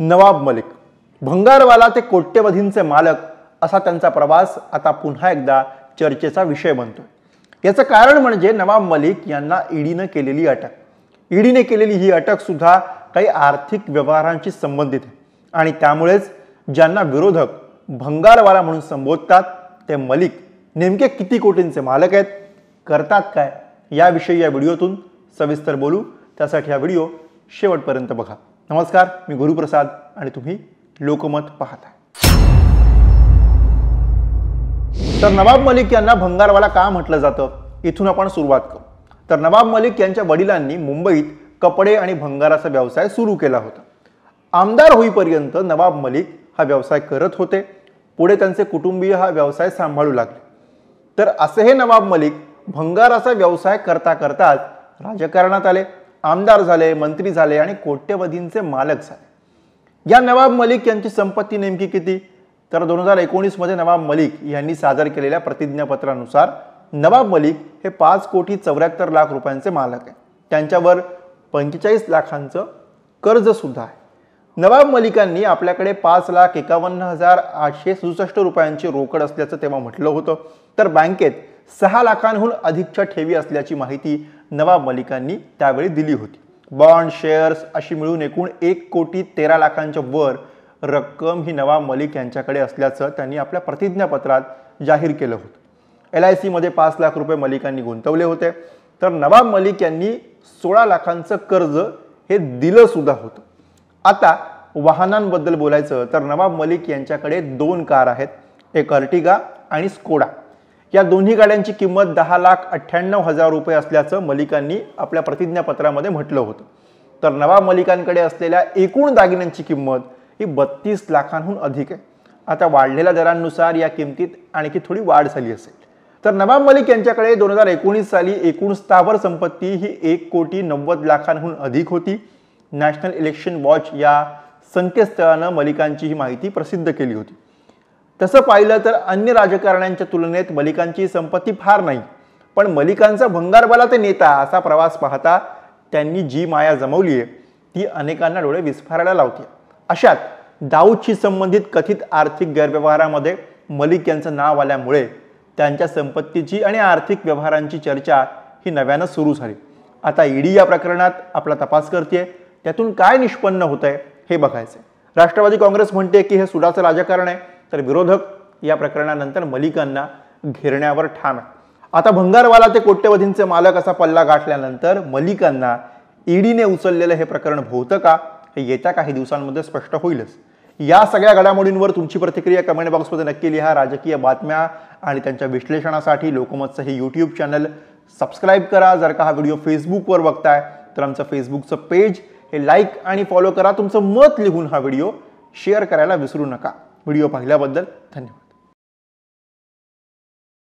नवाब मलिक भंगारवाला ते कोट्यवधींचे मालक असा त्यांचा प्रवास आता पुन्हा एकदा चर्चेचा विषय बनतो याचं कारण म्हणजे नवाब मलिक यांना ईडीनं केलेली अटक ईडीने केलेली ही अटक सुद्धा काही आर्थिक व्यवहारांशी संबंधित आहे आणि त्यामुळेच ज्यांना विरोधक भंगारवाला म्हणून संबोधतात ते मलिक नेमके किती कोटींचे मालक आहेत करतात काय याविषयी या व्हिडिओतून सविस्तर बोलू त्यासाठी हा व्हिडिओ शेवटपर्यंत बघा नमस्कार मी गुरुप्रसाद आणि तुम्ही लोकमत पाहताय तर नवाब मलिक यांना भंगारवाला का म्हटलं जातं इथून आपण सुरुवात करू तर नवाब मलिक यांच्या वडिलांनी मुंबईत कपडे आणि भंगाराचा व्यवसाय सुरू केला होता आमदार होईपर्यंत नवाब मलिक हा व्यवसाय करत होते पुढे त्यांचे कुटुंबीय हा व्यवसाय सांभाळू लागले तर असे हे नवाब मलिक भंगाराचा व्यवसाय करता करताच राजकारणात आले आमदार झाले मंत्री झाले आणि कोट्यवधींचे मालक झाले या नवाब मलिक यांची संपत्ती नेमकी किती तर दोन हजार एकोणीसमध्ये नवाब मलिक यांनी सादर केलेल्या प्रतिज्ञापत्रानुसार नवाब मलिक हे पाच कोटी चौऱ्याहत्तर लाख रुपयांचे मालक आहे त्यांच्यावर पंचेचाळीस लाखांचं कर्ज सुद्धा आहे नवाब मलिकांनी आपल्याकडे पाच लाख एकावन्न हजार आठशे सुसष्ट रुपयांची रोकड असल्याचं तेव्हा म्हटलं होतं तर बँकेत सहा लाखांहून अधिकच्या ठेवी असल्याची माहिती नवाब मलिकांनी त्यावेळी दिली होती बॉन्ड शेअर्स अशी मिळून एकूण एक कोटी तेरा लाखांच्या वर रक्कम ही नवाब मलिक यांच्याकडे असल्याचं त्यांनी आपल्या प्रतिज्ञापत्रात जाहीर केलं होतं एल आय सीमध्ये पाच लाख रुपये मलिकांनी गुंतवले होते तर नवाब मलिक यांनी सोळा लाखांचं कर्ज हे दिलं सुद्धा होतं आता वाहनांबद्दल बोलायचं तर नवाब मलिक यांच्याकडे दोन कार आहेत एक अर्टिगा आणि स्कोडा या दोन्ही गाड्यांची किंमत दहा लाख अठ्ठ्याण्णव हजार रुपये असल्याचं मलिकांनी आपल्या प्रतिज्ञापत्रामध्ये म्हटलं होतं तर नवाब मलिकांकडे असलेल्या एकूण दागिन्यांची किंमत ही बत्तीस लाखांहून अधिक आहे आता वाढलेल्या दरांनुसार या किमतीत आणखी थोडी वाढ झाली असेल तर नवाब मलिक यांच्याकडे दोन हजार एकोणीस साली एकूण स्थावर संपत्ती ही एक कोटी नव्वद लाखांहून अधिक होती नॅशनल इलेक्शन वॉच या संकेतस्थळानं मलिकांची ही माहिती प्रसिद्ध केली होती तसं पाहिलं तर अन्य राजकारण्यांच्या तुलनेत मलिकांची संपत्ती फार नाही पण मलिकांचा भंगारवाला ते नेता असा प्रवास पाहता त्यांनी जी माया जमवली आहे ती अनेकांना डोळे विस्फारायला लावते अशात दाऊदशी संबंधित कथित आर्थिक गैरव्यवहारामध्ये मलिक यांचं नाव आल्यामुळे त्यांच्या संपत्तीची आणि आर्थिक व्यवहारांची चर्चा ही नव्यानं सुरू झाली आता ईडी या प्रकरणात आपला तपास करते त्यातून काय निष्पन्न होत आहे हे बघायचं राष्ट्रवादी काँग्रेस म्हणते की हे सुडाचं राजकारण आहे तर विरोधक या प्रकरणानंतर मलिकांना घेरण्यावर ठाम आहे आता भंगारवाला ते कोट्यवधींचे मालक असा पल्ला गाठल्यानंतर मलिकांना ईडीने उचललेलं हे प्रकरण भोवतं का हे येत्या काही दिवसांमध्ये स्पष्ट होईलच या सगळ्या घडामोडींवर तुमची प्रतिक्रिया कमेंट बॉक्समध्ये नक्की लिहा राजकीय बातम्या आणि त्यांच्या विश्लेषणासाठी लोकमतचं हे यूट्यूब चॅनल सबस्क्राईब करा जर का हा व्हिडिओ फेसबुकवर बघताय तर आमचं फेसबुकचं पेज हे लाईक आणि फॉलो करा तुमचं मत लिहून हा व्हिडिओ शेअर करायला विसरू नका व्हिडिओ पाहिल्याबद्दल धन्यवाद